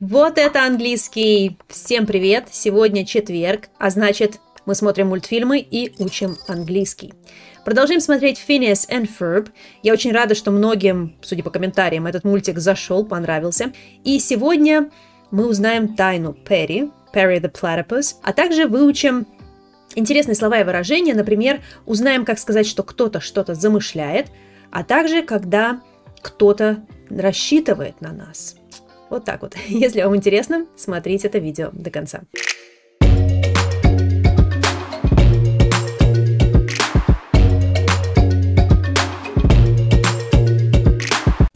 Вот это английский! Всем привет! Сегодня четверг, а значит мы смотрим мультфильмы и учим английский. Продолжим смотреть Phineas and Ferb. Я очень рада, что многим, судя по комментариям, этот мультик зашел, понравился. И сегодня мы узнаем тайну Перри, Перри the Platypus, а также выучим интересные слова и выражения. Например, узнаем, как сказать, что кто-то что-то замышляет, а также когда кто-то рассчитывает на нас. Вот так вот. Если вам интересно, смотрите это видео до конца.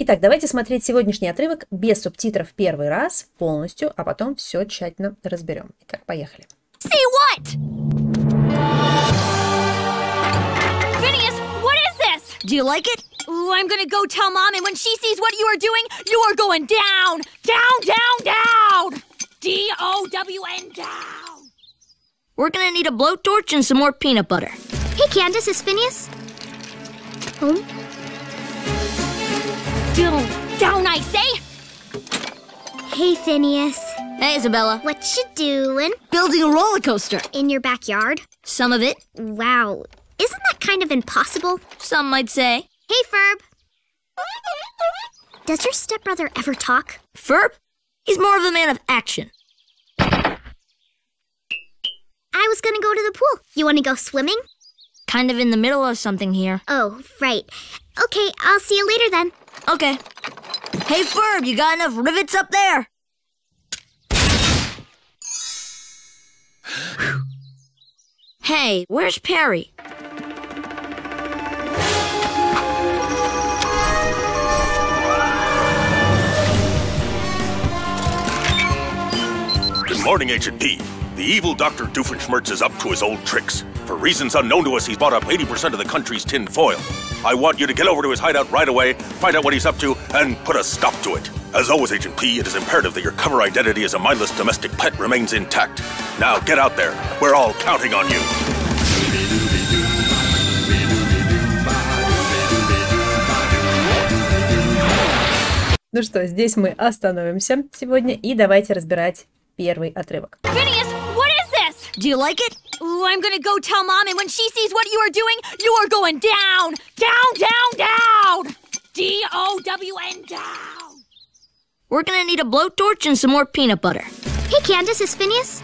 Итак, давайте смотреть сегодняшний отрывок без субтитров первый раз полностью, а потом все тщательно разберем. Итак, поехали. See what? Phineas, what is this? Do you like it? Ooh, I'm gonna go tell Mom, and when she sees what you are doing, you are going down! Down, down, down! D O W N down! We're gonna need a blowtorch and some more peanut butter. Hey, Candace, is Phineas home? Down, down, I say! Hey, Phineas. Hey, Isabella. What you doing? Building a roller coaster. In your backyard? Some of it. Wow. Isn't that kind of impossible? Some might say. Hey, Ferb. Does your stepbrother ever talk? Ferb? He's more of a man of action. I was gonna go to the pool. You wanna go swimming? Kind of in the middle of something here. Oh, right. Okay, I'll see you later then. Okay. Hey, Ferb, you got enough rivets up there? hey, where's Perry? Good morning, Agent P. The evil Dr. Doofenshmirtz is up to his old tricks. For reasons unknown to us, he's bought up 80% of the country's tin foil. I want you to get over to his hideout right away, find out what he's up to, and put a stop to it. As always, Agent P, it is imperative that your cover identity as a mindless domestic pet remains intact. Now get out there. We're all counting on you. Ну что, здесь мы остановимся сегодня и давайте разбирать первый отрывок. Phineas, what is this? Do you like it? Ooh, I'm gonna go tell mom, and when she sees what you are doing, you are going down! Down, down, down! D-O-W-N, down! We're gonna need a blowtorch and some more peanut butter. Hey, Candace, is Phineas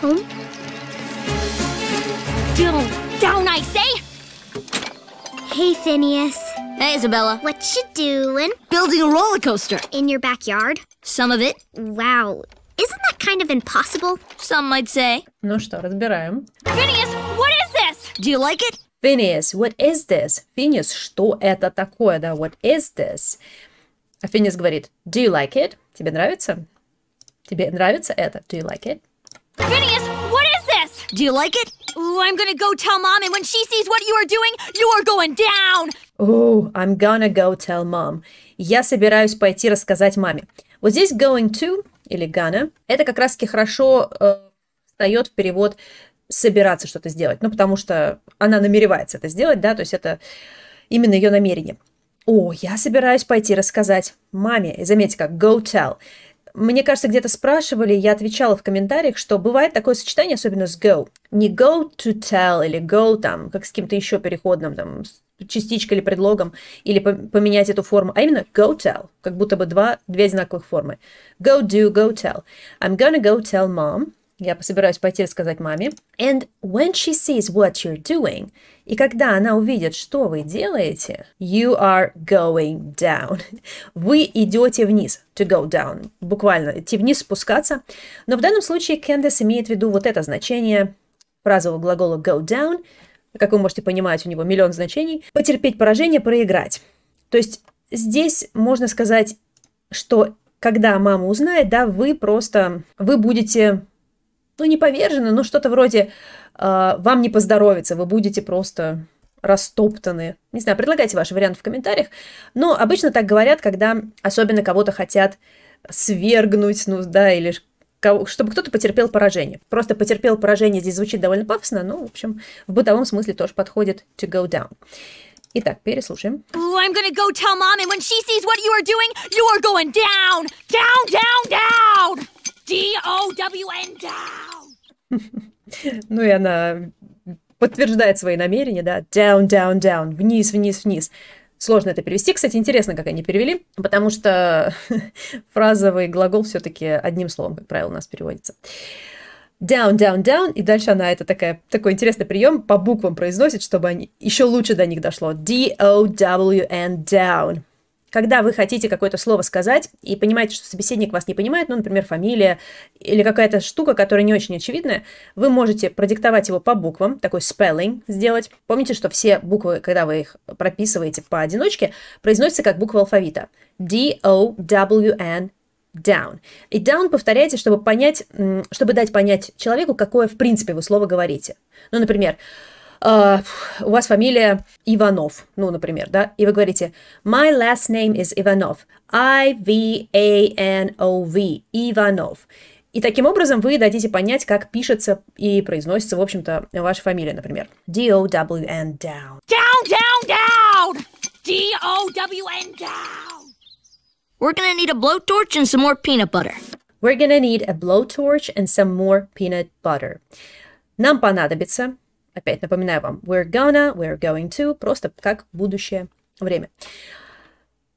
home? Down, down, I say! Hey, Phineas. Hey, Isabella. What you doing? Building a roller coaster. In your backyard? Some of it. Wow. Isn't that kind of impossible? Some might say. Ну что, разбираем. Phineas, what is this? Do you like it? Phineas, what is this? Phineas, что это такое, да? What is this? А Phineas говорит, do you like it? Тебе нравится? Тебе нравится это? Do you like it? Phineas, what is this? Do you like it? Ooh, I'm gonna go tell mom, and when she sees what you are doing, you are going down. Ooh, I'm gonna go tell mom. Я собираюсь пойти рассказать маме. Вот здесь going to или gonna, это как раз-таки хорошо э, в перевод собираться что-то сделать. Ну, потому что она намеревается это сделать, да, то есть это именно ее намерение. О, я собираюсь пойти рассказать маме. И заметьте, как go tell. Мне кажется, где-то спрашивали, я отвечала в комментариях, что бывает такое сочетание, особенно с go. Не go to tell или go там, как с кем то еще переходным там частичкой или предлогом, или поменять эту форму, а именно go tell, как будто бы два, две одинаковых формы. Go do, go tell. I'm gonna go tell mom. Я собираюсь пойти рассказать маме. And when she sees what you're doing, и когда она увидит, что вы делаете, you are going down. Вы идете вниз, to go down, буквально идти вниз, спускаться. Но в данном случае Кендис имеет в виду вот это значение фразового глагола go down. Как вы можете понимать, у него миллион значений. Потерпеть поражение, проиграть. То есть здесь можно сказать, что когда мама узнает, да, вы просто, вы будете ну, не повержены, но что-то вроде э, «вам не поздоровится, вы будете просто растоптаны». Не знаю, предлагайте ваш вариант в комментариях. Но обычно так говорят, когда особенно кого-то хотят свергнуть, ну да, или чтобы кто-то потерпел поражение. Просто потерпел поражение здесь звучит довольно пафосно, но, в общем, в бытовом смысле тоже подходит to go down. Итак, переслушаем. I'm gonna go tell mom, and when she sees what you are doing, you are going down, down, down, down! D-O-W-N down! Ну и она подтверждает свои намерения, да, down, down, down, вниз, вниз, вниз. Сложно это перевести. Кстати, интересно, как они перевели, потому что фразовый глагол все-таки одним словом, как правило, у нас переводится. Down, down, down. И дальше она это такая, такой интересный прием по буквам произносит, чтобы они, еще лучше до них дошло. D-O-W-N, down когда вы хотите какое-то слово сказать и понимаете, что собеседник вас не понимает, ну, например, фамилия или какая-то штука, которая не очень очевидная, вы можете продиктовать его по буквам, такой spelling сделать. Помните, что все буквы, когда вы их прописываете поодиночке, произносятся как буквы алфавита. D-O-W-N down. И down повторяйте, чтобы понять, чтобы дать понять человеку, какое в принципе вы слово говорите. Ну, например, э, у вас фамилия Иванов, ну, например, да, и вы говорите My last name is Ivanov. I-V-A-N-O-V. Иванов. И таким образом вы дадите понять, как пишется и произносится, в общем-то, ваша фамилия, например. D-O-W-N down. Down, down, down! D-O-W-N down! We're gonna need a blowtorch and some more peanut butter. We're gonna need a blowtorch and some more peanut butter. Нам понадобится Опять напоминаю вам, we're gonna, we're going to, просто как будущее время.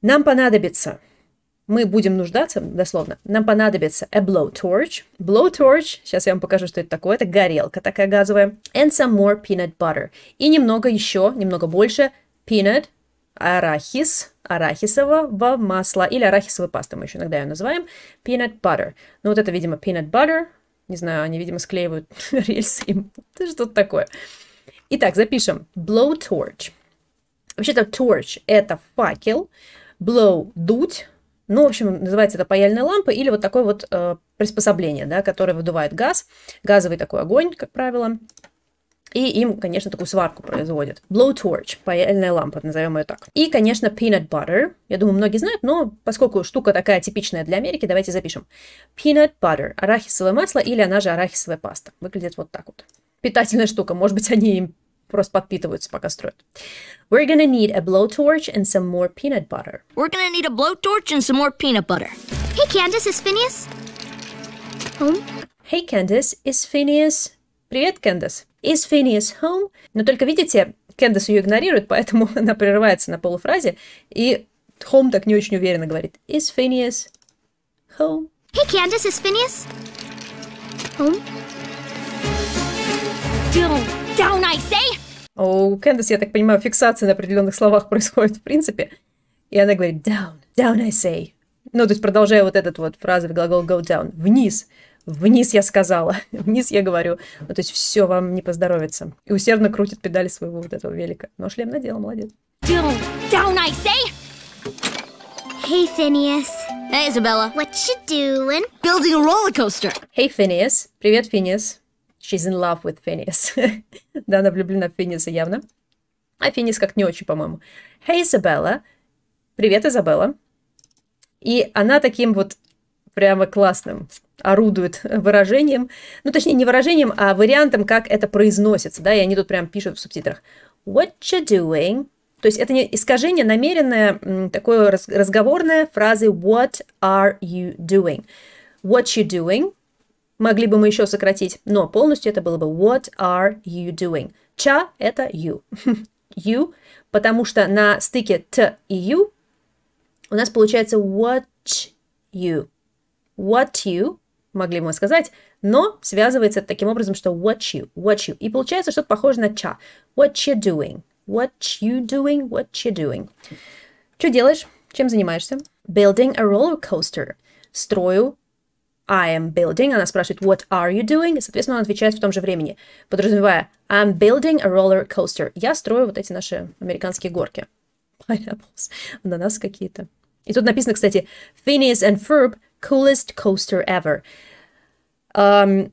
Нам понадобится, мы будем нуждаться, дословно, нам понадобится a blowtorch. Blowtorch, сейчас я вам покажу, что это такое, это горелка такая газовая. And some more peanut butter. И немного еще, немного больше peanut, арахис, арахисового масла или арахисовой пасты, мы еще иногда ее называем, peanut butter. Ну вот это, видимо, peanut butter, не знаю, они, видимо, склеивают рельсы им. Это что-то такое. Итак, запишем. Blowtorch. Вообще-то torch – это факел. Blow – дуть. Ну, в общем, называется это паяльная лампа или вот такое вот э, приспособление, да, которое выдувает газ. Газовый такой огонь, как правило. И им, конечно, такую сварку производят. Blowtorch, паяльная лампа, назовем ее так. И, конечно, peanut butter. Я думаю, многие знают, но поскольку штука такая типичная для Америки, давайте запишем. Peanut butter, арахисовое масло или она же арахисовая паста. Выглядит вот так вот. Питательная штука, может быть, они им просто подпитываются, пока строят. We're gonna need a blowtorch and some more peanut butter. We're gonna need a blowtorch and some more peanut butter. Hey, Candace, is Phineas home? Hey, Candace, is Phineas... Привет, Candace. Is Phineas home? Но только видите, Кэндис ее игнорирует, поэтому она прерывается на полуфразе, и Home так не очень уверенно говорит. Is Phineas home? Hey, Candace, is Phineas home? Down, down, I say! У Кэндис, я так понимаю, фиксация на определенных словах происходит в принципе. И она говорит down, down I say. Ну, то есть продолжая вот этот вот фразу глагол go down, вниз. Вниз я сказала, вниз я говорю. Ну, то есть все, вам не поздоровится. И усердно крутит педали своего вот этого велика. Но шлем надел, молодец. Down, I say. Hey, Phineas. Hey, Isabella. What you doing? Building a roller coaster. Hey, Phineas. Привет, Phineas. She's in love with Phineas. да, она влюблена в Phineas явно. А Phineas как не очень, по-моему. Hey, Isabella. Привет, Изабелла. И она таким вот прямо классным орудуют выражением, ну, точнее, не выражением, а вариантом, как это произносится, да, и они тут прям пишут в субтитрах «What you doing?» То есть это не искажение намеренное, такое разговорное фразы «What are you doing?» «What you doing?» Могли бы мы еще сократить, но полностью это было бы «What are you doing?» Ча это «you». «You», потому что на стыке т и «you» у нас получается «What you?» «What you?» могли бы мы сказать, но связывается таким образом, что what you, what you. И получается что-то похожее на cha. What you doing, what you doing, what you doing. Что делаешь? Чем занимаешься? Building a roller coaster. Строю I am building. Она спрашивает, what are you doing? И, соответственно, он отвечает в том же времени, подразумевая, I'm building a roller coaster. Я строю вот эти наши американские горки. Pineapples. Ананасы какие-то. И тут написано, кстати, Phineas and Ferb Coolest Coaster Ever. Um,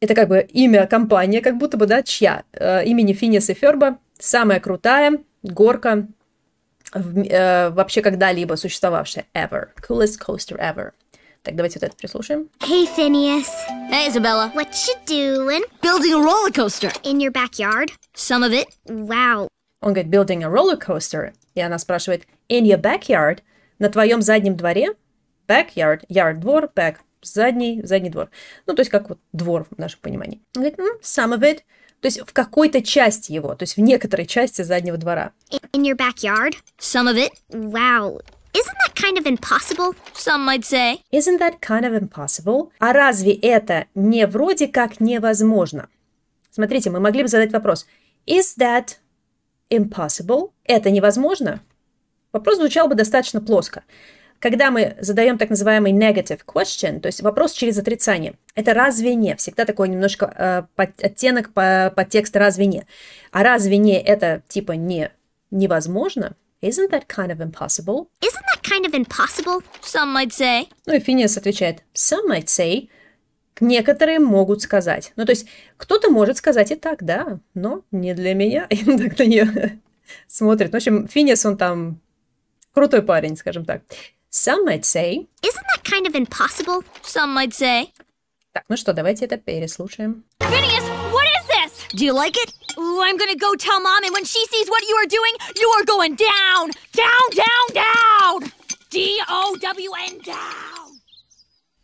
это как бы имя компании, как будто бы, да, чья? Uh, имени Финис и Ферба. Самая крутая горка в, uh, вообще когда-либо существовавшая. Ever. Coolest Coaster Ever. Так, давайте вот это прислушаем. Hey, Phineas. Hey, Isabella. What you doing? Building a roller coaster. In your backyard? Some of it. Wow. Он говорит, building a roller coaster. И она спрашивает, in your backyard? На твоем заднем дворе? backyard, yard двор, back задний, задний двор. Ну, то есть как вот двор в нашем понимании. Он говорит, mm, some of it. То есть в какой-то части его, то есть в некоторой части заднего двора. In your backyard? Some of it. Wow. Isn't that kind of impossible? Some might say. Isn't that kind of impossible? А разве это не вроде как невозможно? Смотрите, мы могли бы задать вопрос. Is that impossible? Это невозможно? Вопрос звучал бы достаточно плоско. Когда мы задаем так называемый negative question, то есть вопрос через отрицание, это разве не? Всегда такой немножко э, под, оттенок по, под текст разве не? А разве не это типа не невозможно? Isn't that kind of impossible? Isn't that kind of impossible? Some might say. Ну и Финес отвечает, some might say. Некоторые могут сказать. Ну то есть кто-то может сказать и так, да, но не для меня. И он так на нее смотрит. В общем, Финес он там крутой парень, скажем так. Some might say... Isn't that kind of impossible? Some might say. Так, ну что, давайте это переслушаем. Phineas, what is this? Do you like it? Ooh, I'm gonna go tell Mom, and when she sees what you are doing, you are going down! Down, down, down! D-O-W-N, down!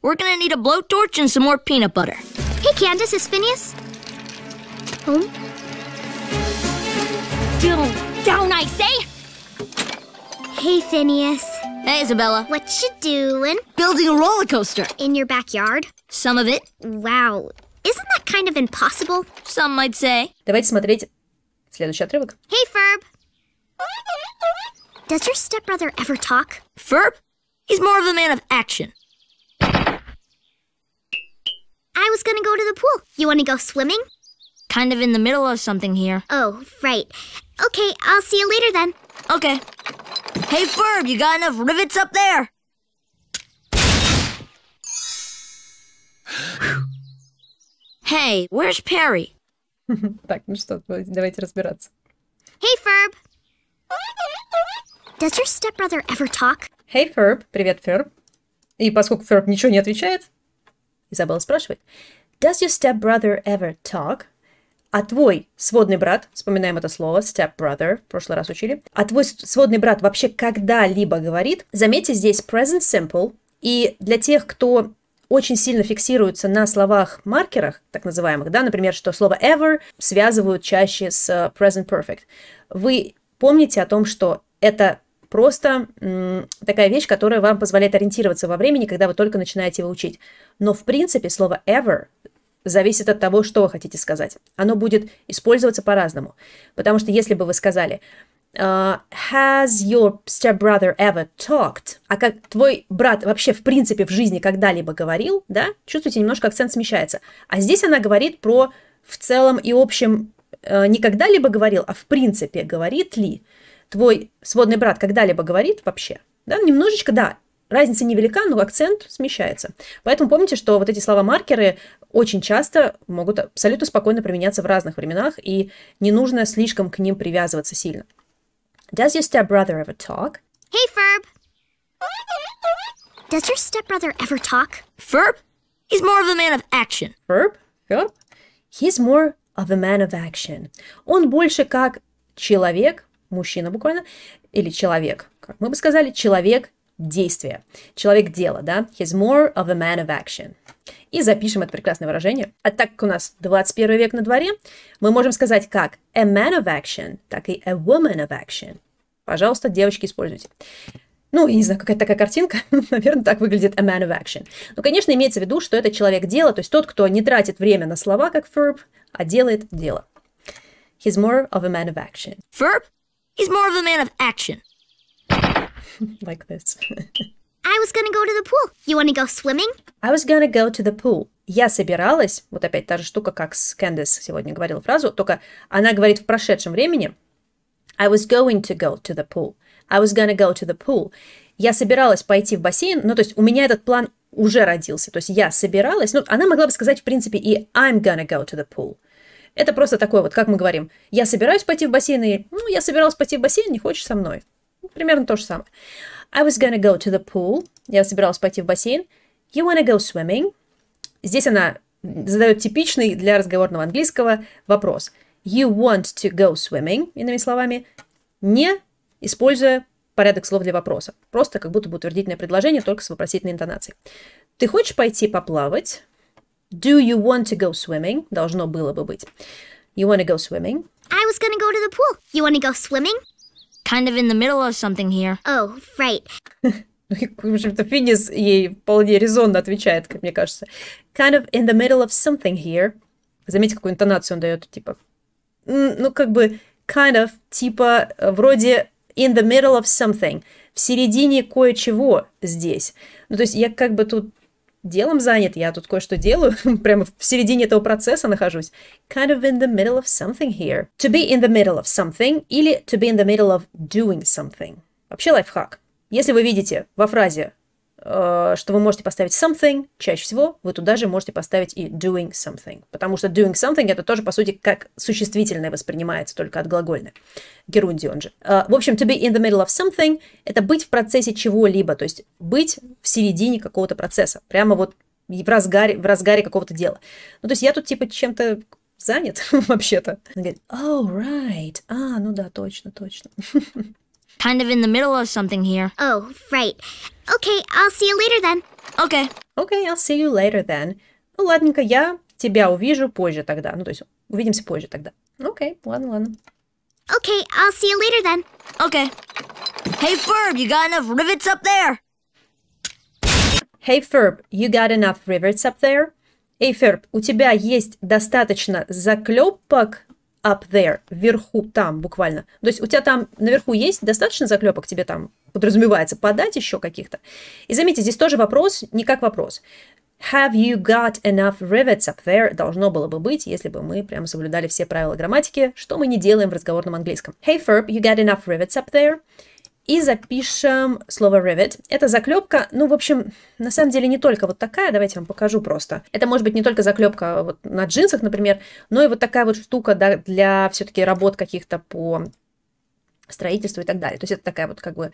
We're gonna need a blowtorch and some more peanut butter. Hey, Candace, is Phineas home? Down, down, I say! Hey, Phineas. Hey, Isabella. What you doing? Building a roller coaster. In your backyard? Some of it. Wow. Isn't that kind of impossible? Some might say. Давайте смотреть следующий отрывок. Hey, Ferb. Does your stepbrother ever talk? Ferb? He's more of a man of action. I was gonna go to the pool. You wanna go swimming? Kind of in the middle of something here. Oh, right. Okay, I'll see you later then. Okay. Hey, Ferb, you got enough rivets up there? hey, where's Perry? так, ну что, давайте разбираться. Hey, Ferb. Does your stepbrother ever talk? Hey, Ferb. Привет, Ferb. И поскольку Ferb ничего не отвечает, Изабелла спрашивает. Does your stepbrother ever talk? а твой сводный брат, вспоминаем это слово, step brother, в прошлый раз учили, а твой сводный брат вообще когда-либо говорит, заметьте здесь present simple, и для тех, кто очень сильно фиксируются на словах-маркерах, так называемых, да, например, что слово ever связывают чаще с э, present perfect. Вы помните о том, что это просто такая вещь, которая вам позволяет ориентироваться во времени, когда вы только начинаете его учить. Но в принципе слово ever зависит от того, что вы хотите сказать. Оно будет использоваться по-разному. Потому что если бы вы сказали uh, Has your stepbrother ever talked? А как твой брат вообще в принципе в жизни когда-либо говорил, да? Чувствуете, немножко акцент смещается. А здесь она говорит про в целом и общем uh, не когда-либо говорил, а в принципе говорит ли твой сводный брат когда-либо говорит вообще? Да, немножечко, да, разница невелика, но акцент смещается. Поэтому помните, что вот эти слова-маркеры очень часто могут абсолютно спокойно применяться в разных временах, и не нужно слишком к ним привязываться сильно. Does your stepbrother ever talk? Hey, Ferb! Does your stepbrother ever talk? Ferb? He's more of a man of action. Ferb? Ferb? He's more of a man of action. Он больше как человек, мужчина буквально, или человек, как мы бы сказали, человек действия. Человек дела, да? He's more of a man of action. И запишем это прекрасное выражение. А так как у нас 21 век на дворе, мы можем сказать как a man of action, так и a woman of action. Пожалуйста, девочки, используйте. Ну, я не знаю, какая-то такая картинка, наверное, так выглядит a man of action. Но, ну, конечно, имеется в виду, что это человек дела, то есть тот, кто не тратит время на слова, как verb, а делает дело. He's more of a man of action. Verb? He's more of a man of action. like this. I was gonna go to the pool. You wanna go swimming? I was gonna go to the pool. Я собиралась, вот опять та же штука, как с Кэндис сегодня говорила фразу, только она говорит в прошедшем времени. I was going to go to the pool. I was gonna go to the pool. Я собиралась пойти в бассейн, ну то есть у меня этот план уже родился, то есть я собиралась, ну она могла бы сказать в принципе и I'm gonna go to the pool. Это просто такое вот, как мы говорим, я собираюсь пойти в бассейн, и ну я собиралась пойти в бассейн, не хочешь со мной. Ну, примерно то же самое. I was gonna go to the pool. Я собиралась пойти в бассейн. You wanna go swimming? Здесь она задает типичный для разговорного английского вопрос. You want to go swimming, иными словами, не используя порядок слов для вопроса. Просто как будто бы утвердительное предложение, только с вопросительной интонацией. Ты хочешь пойти поплавать? Do you want to go swimming? Должно было бы быть. You wanna go swimming? I was gonna go to the pool. You wanna go swimming? kind of in the middle of something here. Oh, right. Ну, в общем-то, Финнис ей вполне резонно отвечает, как мне кажется. Kind of in the middle of something here. Заметьте, какую интонацию он дает, типа... Ну, как бы, kind of, типа, э, вроде in the middle of something. В середине кое-чего здесь. Ну, то есть я как бы тут делом занят, я тут кое-что делаю, прямо в середине этого процесса нахожусь. Kind of in the middle of something here. To be in the middle of something или to be in the middle of doing something. Вообще лайфхак. Если вы видите во фразе Э, что вы можете поставить something, чаще всего вы туда же можете поставить и doing something, потому что doing something это тоже, по сути, как существительное воспринимается, только от глагольной. он же. Э, в общем, to be in the middle of something – это быть в процессе чего-либо, то есть быть в середине какого-то процесса, прямо вот в разгаре, в разгаре какого-то дела. Ну, то есть я тут типа чем-то занят вообще-то. Он говорит, oh, right. А, ну да, точно, точно. kind of in the middle of something here. Oh, right. Okay, I'll see you later then. Okay. Okay, I'll see you later then. Ну, ладненько, я тебя увижу позже тогда. Ну, то есть, увидимся позже тогда. Окей, okay, ладно, ладно. Okay, I'll see you later then. Okay. Hey, Ferb, you got enough rivets up there? Hey, Ferb, you got enough rivets up there? Эй, Ferb, у тебя есть достаточно заклепок up there, вверху, там буквально. То есть у тебя там наверху есть достаточно заклепок тебе там подразумевается, подать еще каких-то. И заметьте, здесь тоже вопрос, не как вопрос. Have you got enough rivets up there? Должно было бы быть, если бы мы прямо соблюдали все правила грамматики, что мы не делаем в разговорном английском. Hey, Ferb, you got enough rivets up there? И запишем слово rivet. Это заклепка, ну, в общем, на самом деле не только вот такая, давайте я вам покажу просто. Это может быть не только заклепка вот на джинсах, например, но и вот такая вот штука да, для все-таки работ каких-то по строительство и так далее. То есть это такая вот как бы...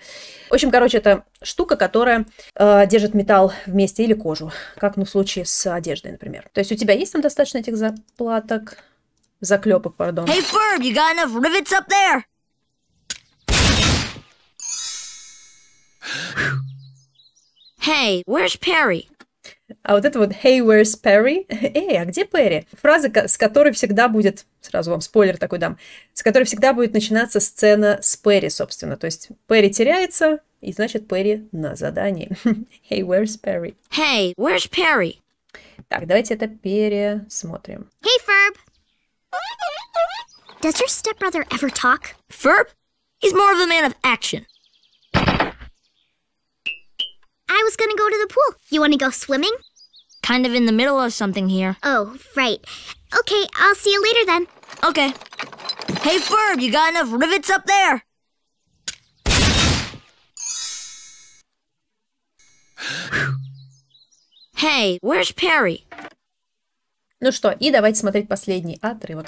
В общем, короче, это штука, которая э, держит металл вместе или кожу, как ну, в случае с одеждой, например. То есть у тебя есть там достаточно этих заплаток, заклепок, пардон. Hey, Ferb, you got enough rivets up there? Hey, where's Perry? А вот это вот «Hey, where's Perry?» «Эй, а где Перри?» Фраза, с которой всегда будет, сразу вам спойлер такой дам, с которой всегда будет начинаться сцена с Перри, собственно. То есть Перри теряется, и значит Перри на задании. «Hey, where's Perry?» «Hey, where's Perry?» Так, давайте это пересмотрим. Hey, Ferb! Does your stepbrother ever talk? Ferb? He's more of a man of action. I was gonna go to the pool. You wanna go swimming? kind of in the middle of something here. Oh, right. Okay, I'll see you later then. Okay. Hey, Ferb, you got enough rivets up there? hey, where's Perry? Ну что, и давайте смотреть последний отрывок.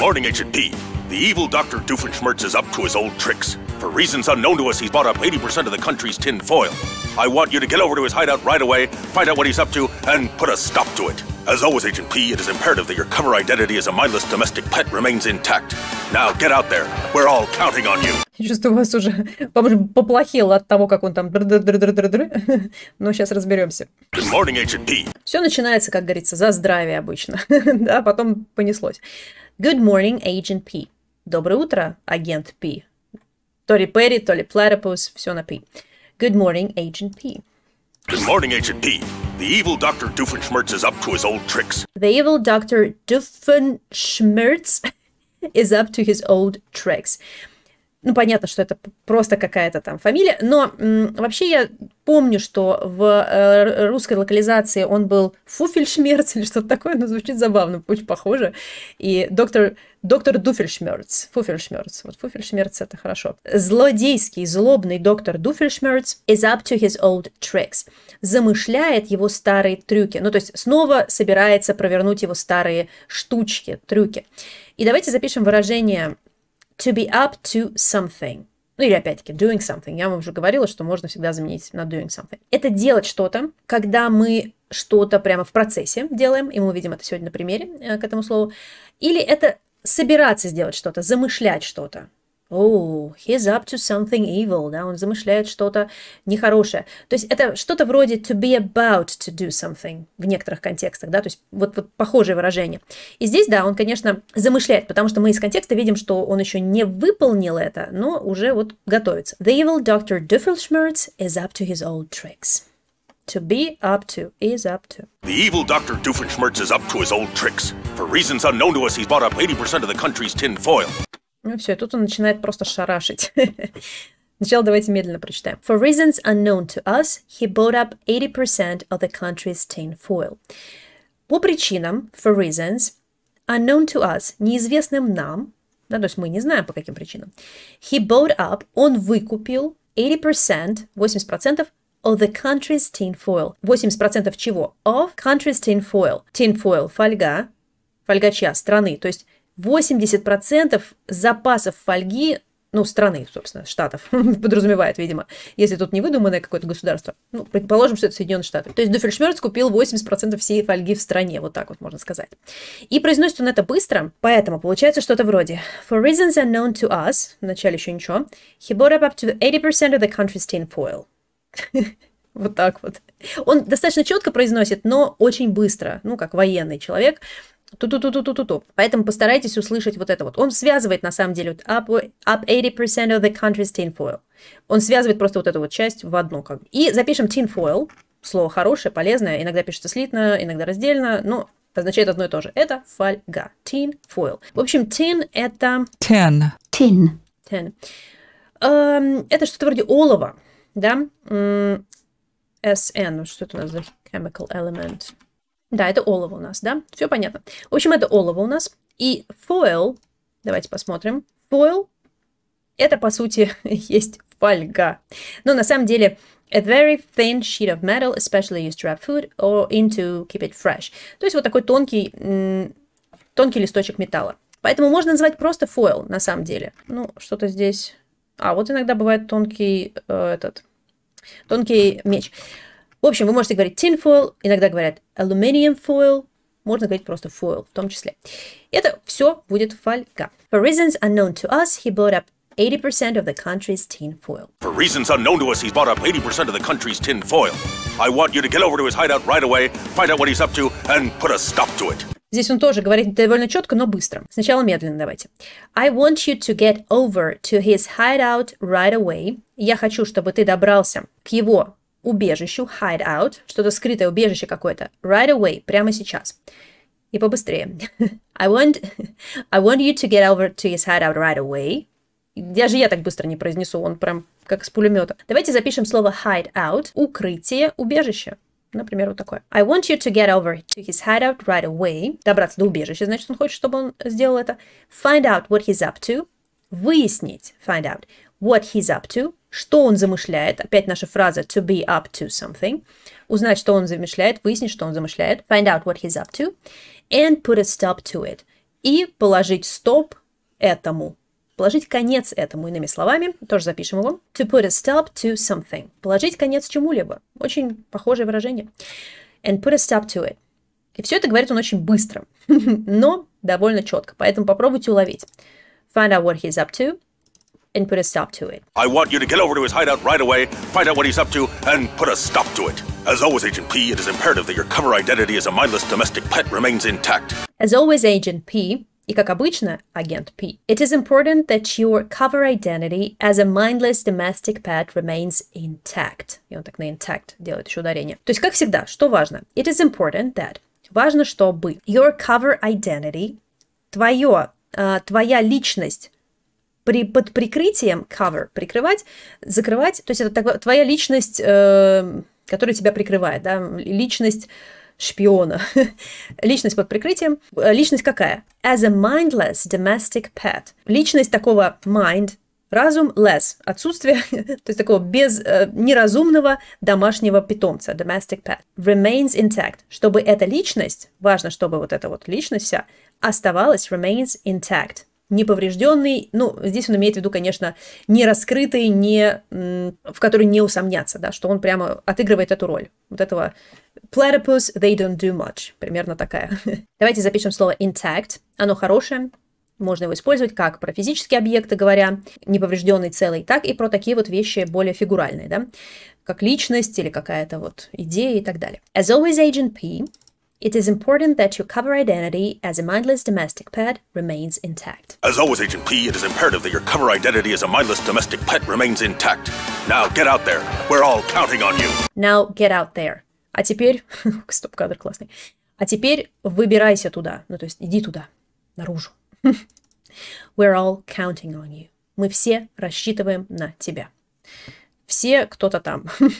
Morning, Agent P. The evil Dr. Doofenshmirtz is up to his old tricks. For reasons unknown to us, he's bought up 80% of the country's tin foil. I want you to get over to his hideout right away, find out what he's up to, and put a stop to it. As always, Agent P, it is imperative that your cover identity as a mindless domestic pet remains intact. Now get out there. We're all counting on you. Я чувствую, у вас уже поплохело от того, как он там... Но сейчас разберемся. Good morning, Agent P. Все начинается, как говорится, за здравие обычно. да, потом понеслось. Good morning, Agent P. Доброе утро, агент P. То ли Перри, то ли Platypus, все на P. Good morning, Agent P. Good morning, Agent P. The evil Dr. Doofenshmirtz is up to his old tricks. The evil Dr. Doofenshmirtz is up to his old tricks. ну, понятно, что это просто какая-то там фамилия, но вообще я помню, что в э, русской локализации он был Фуфельшмерц или что-то такое, но звучит забавно, очень похоже. И доктор, доктор Дуфельшмерц, Фуфельшмерц, вот Фуфельшмерц это хорошо. Злодейский, злобный доктор Дуфельшмерц is up to his old tricks. Замышляет его старые трюки, ну, то есть снова собирается провернуть его старые штучки, трюки. И давайте запишем выражение to be up to something. Ну или опять-таки doing something. Я вам уже говорила, что можно всегда заменить на doing something. Это делать что-то, когда мы что-то прямо в процессе делаем, и мы увидим это сегодня на примере э, к этому слову. Или это собираться сделать что-то, замышлять что-то. Oh, he's up to something evil, да, он замышляет что-то нехорошее. То есть это что-то вроде to be about to do something в некоторых контекстах, да, то есть вот, вот похожее выражение. И здесь, да, он, конечно, замышляет, потому что мы из контекста видим, что он еще не выполнил это, но уже вот готовится. The evil doctor Doofenshmirtz is up to his old tricks. To be up to is up to. The evil Dr. Doofenshmirtz is up to his old tricks. For reasons unknown to us, he's bought up 80% of the country's tin foil. Ну все, тут он начинает просто шарашить. Сначала давайте медленно прочитаем. For reasons unknown to us, he bought up 80% of the country's tin foil. По причинам, for reasons, unknown to us, неизвестным нам, да, то есть мы не знаем по каким причинам, he bought up, он выкупил 80%, 80% of the country's tin foil. 80% чего? Of country's tin foil. Tin foil – фольга, фольга чья? Страны. То есть 80% запасов фольги ну, страны, собственно, штатов, подразумевает, видимо, если тут не выдуманное какое-то государство. Ну, предположим, что это Соединенные Штаты. То есть Дуфельшмерц купил 80% всей фольги в стране, вот так вот можно сказать. И произносит он это быстро, поэтому получается что-то вроде «For reasons unknown to us», вначале еще ничего, «he bought up, up to 80% of the country's tin foil». вот так вот. Он достаточно четко произносит, но очень быстро, ну, как военный человек, ту-ту-ту-ту-ту-ту. Поэтому постарайтесь услышать вот это вот. Он связывает, на самом деле, вот up, up 80% of the country's tinfoil. Он связывает просто вот эту вот часть в одну. Как И запишем tinfoil. Слово хорошее, полезное. Иногда пишется слитно, иногда раздельно, но означает одно и то же. Это фольга. Tin foil. В общем, tin это... Ten. Tin. Ten. Um, эм, это что-то вроде олова, да? Mm, SN. Что это у нас за chemical element? Да, это олово у нас, да? Все понятно. В общем, это олово у нас. И foil, давайте посмотрим. Foil – это, по сути, есть фольга. Но на самом деле a very thin sheet of metal, especially used to wrap food or into keep it fresh. То есть вот такой тонкий, тонкий листочек металла. Поэтому можно назвать просто foil на самом деле. Ну, что-то здесь... А, вот иногда бывает тонкий э, этот... Тонкий меч. В общем, вы можете говорить tin foil, иногда говорят aluminium foil, можно говорить просто foil в том числе. Это все будет фольга. For reasons unknown to us, he bought up 80% of the country's tin foil. For reasons unknown to us, he's bought up 80% of the country's tin foil. I want you to get over to his hideout right away, find out what he's up to, and put a stop to it. Здесь он тоже говорит довольно четко, но быстро. Сначала медленно давайте. I want you to get over to his hideout right away. Я хочу, чтобы ты добрался к его убежищу, hideout, что-то скрытое убежище какое-то, right away, прямо сейчас. И побыстрее. I want, I want you to get over to his hideout right away. Даже я так быстро не произнесу, он прям как с пулемета. Давайте запишем слово hideout, укрытие, убежище. Например, вот такое. I want you to get over to his hideout right away. Добраться до убежища, значит, он хочет, чтобы он сделал это. Find out what he's up to. Выяснить, find out, what he's up to. Что он замышляет? Опять наша фраза to be up to something. Узнать, что он замышляет, выяснить, что он замышляет. Find out what he's up to. And put a stop to it. И положить стоп этому. Положить конец этому, иными словами, тоже запишем его. To put a stop to something. Положить конец чему-либо. Очень похожее выражение. And put a stop to it. И все это говорит он очень быстро, но довольно четко. Поэтому попробуйте уловить. Find out what he's up to. and put a stop to it. I want you to get over to his hideout right away, find out what he's up to, and put a stop to it. As always, Agent P, it is imperative that your cover identity as a mindless domestic pet remains intact. As always, Agent P, и как обычно, агент P. It is important that your cover identity as a mindless domestic pet remains intact. И он так на intact делает еще ударение. То есть, как всегда, что важно? It is important that. Важно, чтобы your cover identity, твое, э, твоя личность, при, под прикрытием cover прикрывать, закрывать, то есть это твоя личность, э, которая тебя прикрывает, да, личность шпиона. личность под прикрытием. Э, личность какая? As a mindless domestic pet. Личность такого mind, разум less, отсутствие, то есть такого без э, неразумного домашнего питомца, domestic pet, remains intact. Чтобы эта личность, важно, чтобы вот эта вот личность вся оставалась remains intact неповрежденный, ну, здесь он имеет в виду, конечно, не раскрытый, не, в который не усомняться, да, что он прямо отыгрывает эту роль. Вот этого platypus, they don't do much, примерно такая. Давайте запишем слово intact, оно хорошее, можно его использовать как про физические объекты, говоря, неповрежденный целый, так и про такие вот вещи более фигуральные, да, как личность или какая-то вот идея и так далее. As always, agent P It is important that your cover identity as a mindless domestic pet remains intact. As always, Agent P, it is imperative that your cover identity as a mindless domestic pet remains intact. Now get out there. We're all counting on you. Now get out there. А теперь... Стоп-кадр классный. А теперь выбирайся туда. Ну, то есть иди туда. Наружу. We're all counting on you. Мы все рассчитываем на тебя. все кто-то там.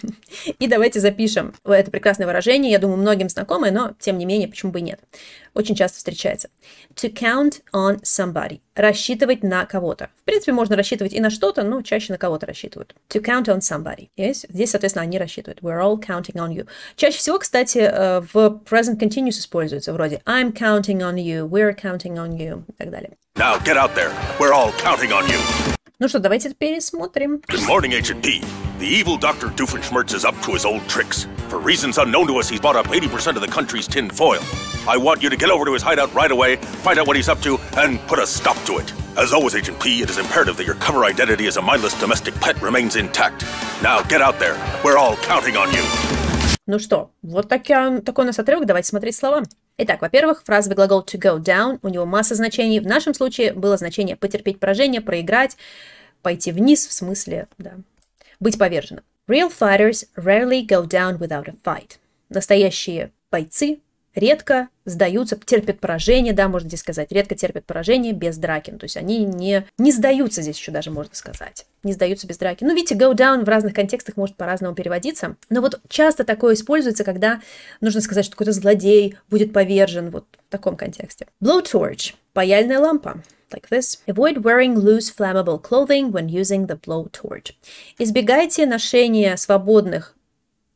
И давайте запишем это прекрасное выражение, я думаю, многим знакомое, но тем не менее, почему бы и нет. Очень часто встречается. To count on somebody. Рассчитывать на кого-то. В принципе, можно рассчитывать и на что-то, но чаще на кого-то рассчитывают. To count on somebody. Yes? Здесь, соответственно, они рассчитывают. We're all counting on you. Чаще всего, кстати, э, в present continuous используется вроде I'm counting on you, we're counting on you и так далее. Now get out there. We're all counting on you. Ну что, давайте пересмотрим. Good morning, Agent D. The evil Dr. Doofenshmirtz is up to his old tricks. For reasons unknown to us, he's bought up 80% of the country's tin foil. I want you to get over to his hideout right away, find out what he's up to, and put a stop to it. As always, Agent P, it is imperative that your cover identity as a mindless domestic pet remains intact. Now get out there. We're all counting on you. Ну что, вот так, такой у нас отрывок. Давайте смотреть слова. Итак, во-первых, фразовый глагол to go down, у него масса значений. В нашем случае было значение потерпеть поражение, проиграть, пойти вниз, в смысле, да, быть поверженным. Real fighters rarely go down without a fight. Настоящие бойцы редко сдаются, терпят поражение, да, можно здесь сказать, редко терпят поражение без драки. Ну, то есть они не, не сдаются здесь еще даже, можно сказать. Не сдаются без драки. Ну, видите, go down в разных контекстах может по-разному переводиться. Но вот часто такое используется, когда нужно сказать, что какой-то злодей будет повержен, вот в таком контексте. Blowtorch – паяльная лампа. Like this. Avoid wearing loose flammable clothing when using the blowtorch. Избегайте ношения свободных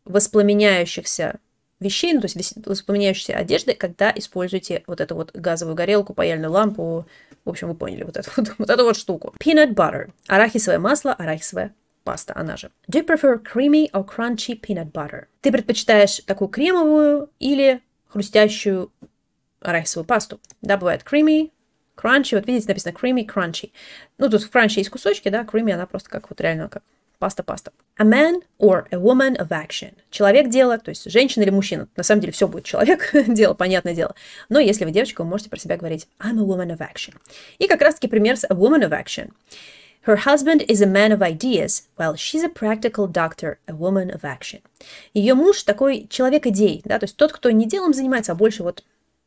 воспламеняющихся вещей, ну, то есть воспламеняющейся одежды, когда используете вот эту вот газовую горелку, паяльную лампу, в общем, вы поняли вот эту вот, вот, эту вот штуку. Peanut butter. Арахисовое масло, арахисовая паста, она же. Do you prefer creamy or crunchy peanut butter? Ты предпочитаешь такую кремовую или хрустящую арахисовую пасту? Да, бывает creamy, crunchy. Вот видите, написано creamy, crunchy. Ну, тут в crunchy есть кусочки, да, creamy она просто как вот реально как паста, паста. A man or a woman of action. Человек дела, то есть женщина или мужчина. На самом деле все будет человек дело, понятное дело. Но если вы девочка, вы можете про себя говорить I'm a woman of action. И как раз таки пример с a woman of action. Her husband is a man of ideas, while she's a practical doctor, a woman of action. Ее муж такой человек идей, да, то есть тот, кто не делом занимается, а больше вот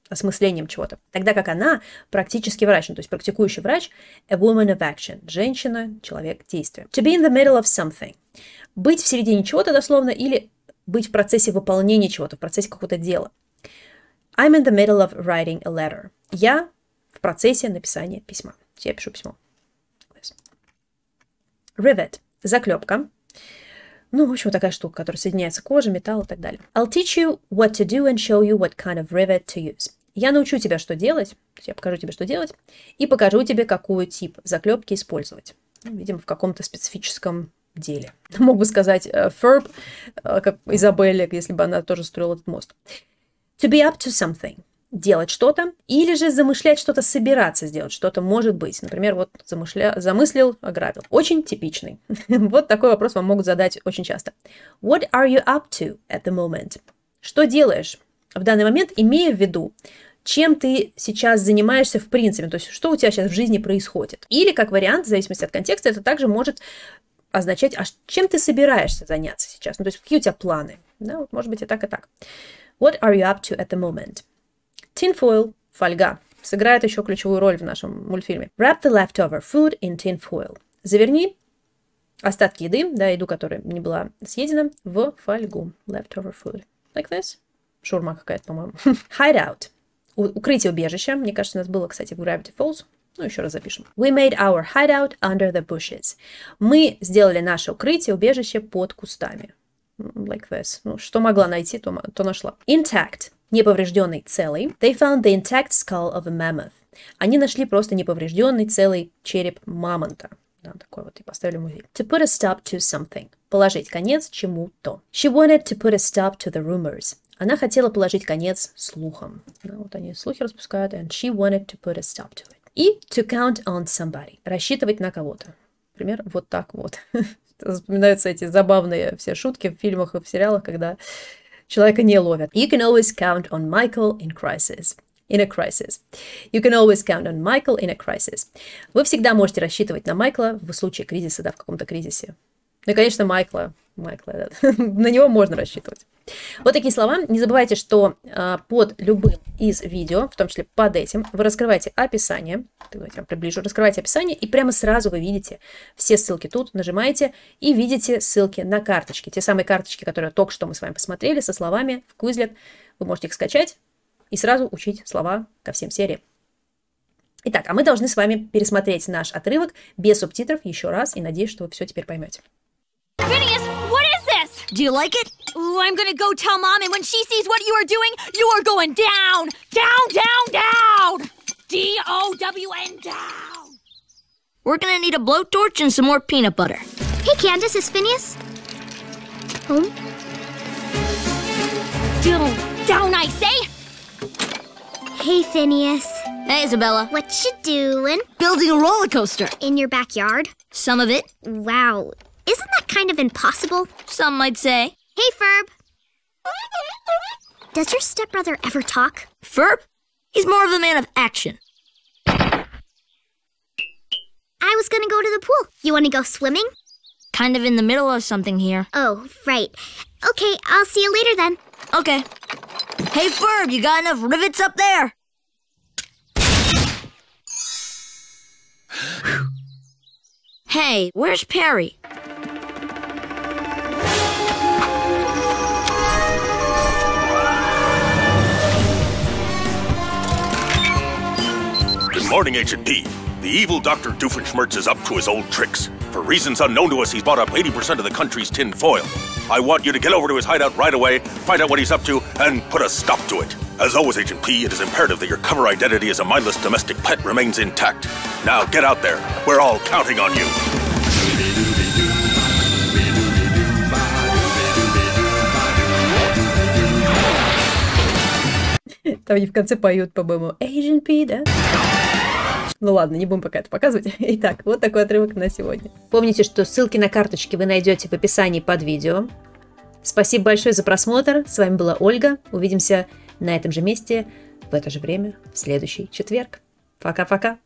осмыслением чего-то. Тогда как она практически врач, ну, то есть практикующий врач, a woman of action, женщина, человек действия. To be in the middle of something. Быть в середине чего-то дословно или быть в процессе выполнения чего-то, в процессе какого-то дела. I'm in the middle of writing a letter. Я в процессе написания письма. Я пишу письмо. Rivet. Заклепка. Ну, в общем, такая штука, которая соединяется кожа, металл и так далее. I'll teach you what to do and show you what kind of rivet to use. Я научу тебя, что делать. Я покажу тебе, что делать. И покажу тебе, какой тип заклепки использовать. Ну, видимо, в каком-то специфическом деле. Мог бы сказать э, Ферб, э, как Изабелле, если бы она тоже строила этот мост. To be up to something. Делать что-то. Или же замышлять что-то, собираться сделать что-то, может быть. Например, вот замышля... замыслил, ограбил. Очень типичный. вот такой вопрос вам могут задать очень часто. What are you up to at the moment? Что делаешь? в данный момент, имея в виду, чем ты сейчас занимаешься в принципе, то есть что у тебя сейчас в жизни происходит. Или, как вариант, в зависимости от контекста, это также может означать, а чем ты собираешься заняться сейчас, ну, то есть какие у тебя планы. Да, вот, может быть, и так, и так. What are you up to at the moment? Tinfoil, фольга, сыграет еще ключевую роль в нашем мультфильме. Wrap the leftover food in tinfoil. Заверни остатки еды, да, еду, которая не была съедена, в фольгу. Leftover food. Like this. Шурма какая-то, по-моему. Hide out укрытие убежище Мне кажется, у нас было, кстати, в Gravity Falls. Ну, еще раз запишем. We made our hideout under the bushes. Мы сделали наше укрытие, убежище под кустами. Like this. Ну, что могла найти, то, то нашла. Intact. Неповрежденный целый. They found the intact skull of a mammoth. Они нашли просто неповрежденный целый череп мамонта. Да, такой вот и поставили музей. To put a stop to something. Положить конец чему-то. She wanted to put a stop to the rumors. Она хотела положить конец слухам. Ну, вот они слухи распускают. And she wanted to put a stop to it. И to count on somebody. Рассчитывать на кого-то. Например, вот так вот. Вспоминаются эти забавные все шутки в фильмах и в сериалах, когда человека не ловят. You can always count on Michael in crisis. In a crisis. You can always count on Michael in a crisis. Вы всегда можете рассчитывать на Майкла в случае кризиса, да, в каком-то кризисе. Ну и, конечно, Майкла. Майкла, да. На него можно рассчитывать. Вот такие слова. Не забывайте, что э, под любым из видео, в том числе под этим, вы раскрываете описание. Давайте я приближу. Раскрываете описание, и прямо сразу вы видите все ссылки тут. Нажимаете и видите ссылки на карточки. Те самые карточки, которые только что мы с вами посмотрели, со словами в Quizlet. Вы можете их скачать и сразу учить слова ко всем сериям. Итак, а мы должны с вами пересмотреть наш отрывок без субтитров еще раз, и надеюсь, что вы все теперь поймете. Do you like it? Ooh, I'm gonna go tell Mom, and when she sees what you are doing, you are going down! Down, down, down! D O W N down! We're gonna need a blowtorch and some more peanut butter. Hey, Candace, is Phineas home? Down, down, I say! Hey, Phineas. Hey, Isabella. What you doing? Building a roller coaster. In your backyard? Some of it. Wow, isn't that kind of impossible? Some might say. Hey, Ferb. Does your stepbrother ever talk? Ferb? He's more of a man of action. I was gonna go to the pool. You wanna go swimming? Kind of in the middle of something here. Oh, right. Okay, I'll see you later then. Okay. Hey, Ferb, you got enough rivets up there? hey, where's Perry? Good morning, Agent P. The evil Dr. Doofenshmirtz is up to his old tricks. For reasons unknown to us, he's bought up 80% of the country's tin foil. I want you to get over to his hideout right away, find out what he's up to, and put a stop to it. As always, Agent P, it is imperative that your cover identity as a mindless domestic pet remains intact. Now get out there. We're all counting on you. Там в конце поют, по-моему, Agent P, да? Ну ладно, не будем пока это показывать. Итак, вот такой отрывок на сегодня. Помните, что ссылки на карточки вы найдете в описании под видео. Спасибо большое за просмотр. С вами была Ольга. Увидимся на этом же месте в это же время в следующий четверг. Пока-пока.